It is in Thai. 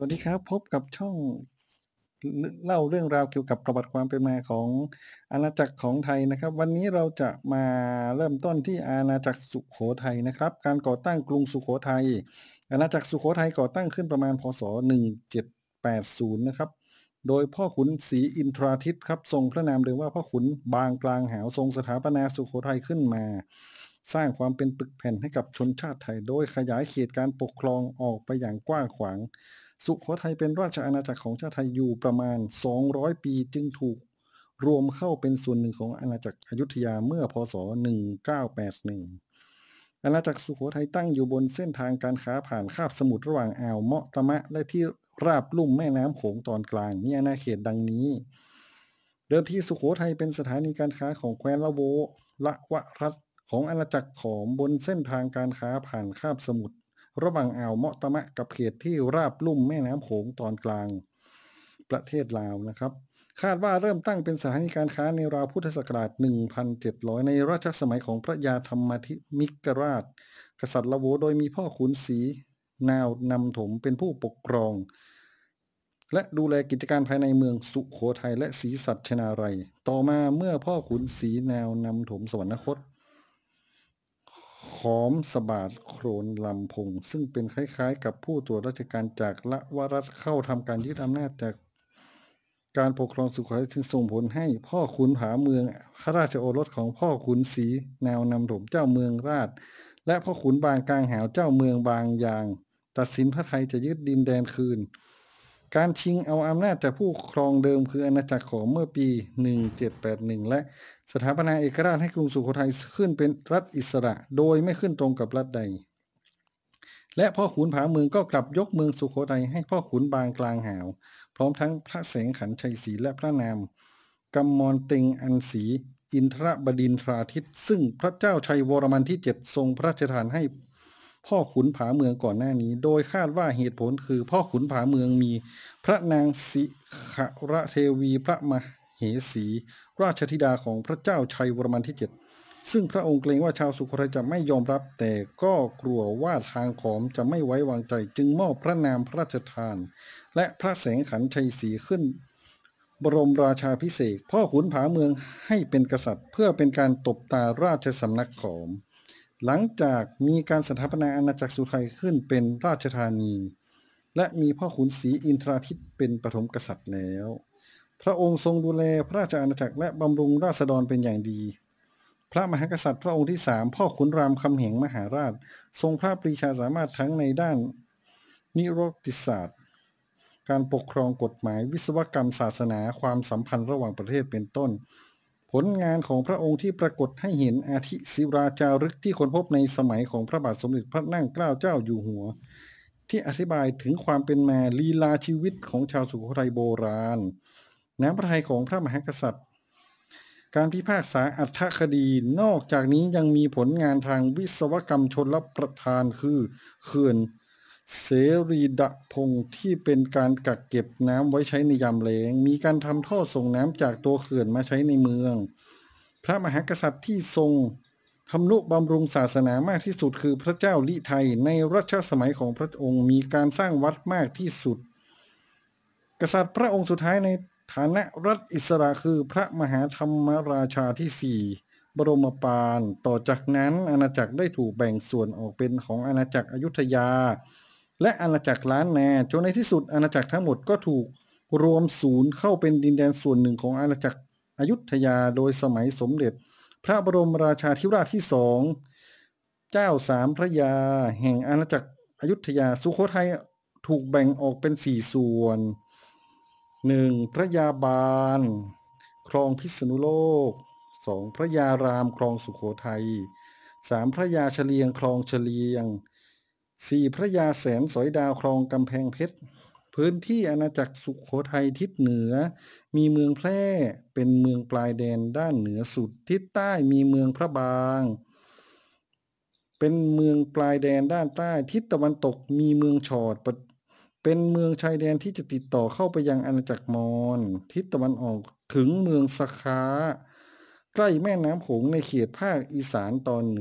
วัสดีครับพบกับช่องเล่าเรื่องราวเกี่ยวกับประวัติความเป็นมาของ อาณาจักรของไทยนะครับ วันนี้เราจะมาเริ่มต้นที่อาณาจักรสุขโขทัยนะครับ การก่อตั้งกรุงสุขโขทัยอาณาจักรสุขโขทัยก่อตั้งขึ้นประมาณพศ1780 นะครับโดยพ่อขุนศรีอินทราทิตครับทรงพระนามเดิมว่าพ่อขุนบางกลางหาวทรงสถาปนาสุขโขทัยขึ้นมาสร้างความเป็นปึกแผ่นให้กับชนชาติไทยโดยขยายเขตการปกครองออกไปอย่างกว้างขวาง สุโขทัยเป็นราชอาณาจักรของชาติไทย อยู่ประมาณ 200 ปีจึงถูก รวมเข้าเป็นส่วนหนึ่งของอาณาจักรอยุธยาเมื่อ พศ 1981 อาณาจักรสุโขทัยตั้งอยู่บนเส้นทางการค้าผ่านคาบสมุทรระหว่างอ่าวเมาะตะมะ และที่ราบลุ่มแม่น้ำโขงตอนกลางมีอาณาเขตดังนี้ เดิมทีสุโขทัยเป็นสถานีการค้าของแคว้นละโว ละวะรัฐของอาณาจักรขอมบนเส้นทางการค้าผ่านคาบสมุทรระหว่างอ่าวเมาะตะมะกับเขตที่ราบลุ่มแม่น้ำโขงตอนกลางประเทศลาวนะครับ คาดว่าเริ่มตั้งเป็นสถานีการค้าในราวพุทธศักราช 1,700 ในราชสมัยของพระยาธรรมธิมิกราช กษัตริย์ละโว โดยมีพ่อขุนศรีนาวนำถมเป็นผู้ปกครอง และดูแลกิจการภายในเมืองสุขโขทัยและศรีสัชนาไรต่อมาเมื่อพ่อขุนศรีนาวนำถมสวรรคตขอมสบาดโครนลำพงซึ่งเป็นคล้ายๆกับผู้ตรวจราชการจากละวรัฐเข้าทำการยึดอำนาจจากการปกครองสุขัยจึงส่งผลให้พ่อขุนผาเมืองพระราชโอรสของพ่อขุนศรีแนวนำถมเจ้าเมืองราช และพ่อขุนบางกลางหาวเจ้าเมืองบางยาง ตัดสินพระไทยจะยึดดินแดนคืนการชิงเอาอำนาจจากผู้ครองเดิมคืออาณาจักรของเมื่อปี 1781 และสถาปนาเอกราชให้กรุงสุโขทัยขึ้นเป็นรัฐอิสระโดยไม่ขึ้นตรงกับรัฐใด และพ่อขุนผาเมืองก็กลับยกเมืองสุโขทัยให้พ่อขุนบางกลางหาว พร้อมทั้งพระแสงขันชัยศรีและพระนามกำมอนเต็งอันศรีอินทรบดินทราทิตซึ่งพระเจ้าชัยวรมันที่7ทรงพระราชทานให้พ่อขุนผาเมืองก่อนหน้านี้ โดยคาดว่าเหตุผลคือ พ่อขุนผาเมืองมีพระนางสิขระเทวีพระมเหสีราชธิดาของพระเจ้าชัยวรมันที่เจ็ดซึ่งพระองค์เกรงว่าชาวสุโขทัยจะไม่ยอมรับแต่ก็กลัวว่าทางขอมจะไม่ไว้วางใจจึงมอบพระนามพระราชทาน และพระแสงขันชัยศรีขึ้น บรมราชาพิเศษพ่อขุนผาเมืองให้เป็นกษัตริย์ เพื่อเป็นการตบตาราชสำนักขอมหลังจากมีการสถาปนาอาณาจักรสุไทยขึ้นเป็นราชธานี และมีพ่อขุนศรีอินทราทิตเป็นปฐมกษัตริย์แล้วพระองค์ทรงดูแลพระราชอาณาจักรและบำรุงราษฎรเป็นอย่างดี พระมหากษัตริย์พระองค์ที่สามพ่อขุนรามคำแหงมหาราชทรงพระปรีชาสามารถทั้งในด้าน นิโรติศาสตร์ การปกครองกฎหมายวิศวกรรมศาสนาความสัมพันธ์ระหว่างประเทศเป็นต้นผลงานของพระองค์ที่ปรากฏให้เห็นอาทิศิราจารึกที่ค้นพบในสมัยของพระบาทสมเด็จพระนั่งเกล้าเจ้าอยู่หัว ที่อธิบายถึงความเป็นมาลีลาชีวิตของชาวสุโขทัยโบราณน้ำพระทัยของพระมหากษัตริย์ การพิพากษาอัธคดีนอกจากนี้ยังมีผลงานทางวิศวกรรมชนรับประทานคือเขื่อนเสรีดะพงที่เป็นการกักเก็บน้ำไว้ใช้ในยามแล้ง มีการทำท่อส่งน้ำจากตัวเขื่อนมาใช้ในเมือง พระมหากษัตริย์ที่ทรงทำนุบำรุงศาสนามากที่สุดคือ พระเจ้าลิไทยในรัชสมัยของพระองค์ มีการสร้างวัดมากที่สุด กษัตริย์พระองค์สุดท้ายในฐานะรัฐอิสระคือ พระมหาธรรมราชาที่สี่บรมปานต่อจากนั้นอาณาจักรได้ถูกแบ่งส่วนออกเป็นของอาณาจักรอยุธยาและอาณาจักรล้านนาจนในที่สุดอาณาจักรทั้งหมดก็ถูกรวมศูนย์เข้าเป็นดินแดนส่วนหนึ่งของอาณาจักรอยุธยาโดยสมัยสมเด็จ พระบรมราชาธิราชที่สอง เจ้าสามพระยาแห่งอาณาจักรอยุธยาสุโขทัยถูกแบ่งออกเป็นสี่ส่วนหนึ่งพระยาบาลคลองพิษณุโลกสองพระยารามคลองสุขโขทัยสามพระยาเฉลียงคลองเฉลียงสี่พระยาแสนสอยดาวคลองกำแพงเพชรพื้นที่อาณาจักรสุขโขทัยทิศเหนือ มีเมืองแพร่เป็นเมืองปลายแดนด้านเหนือสุด ทิศใต้มีเมืองพระบาง เป็นเมืองปลายแดนด้านใต้ทิศตะวันตกมีเมืองชอด เป็นเมืองชายแดนที่จะติดต่อเข้าไปยังอาณาจักรมอญทิศตะวันออกถึงเมืองสคขาใกล้แม่น้ำโขงในเขตภาคอีสานตอนเหนือ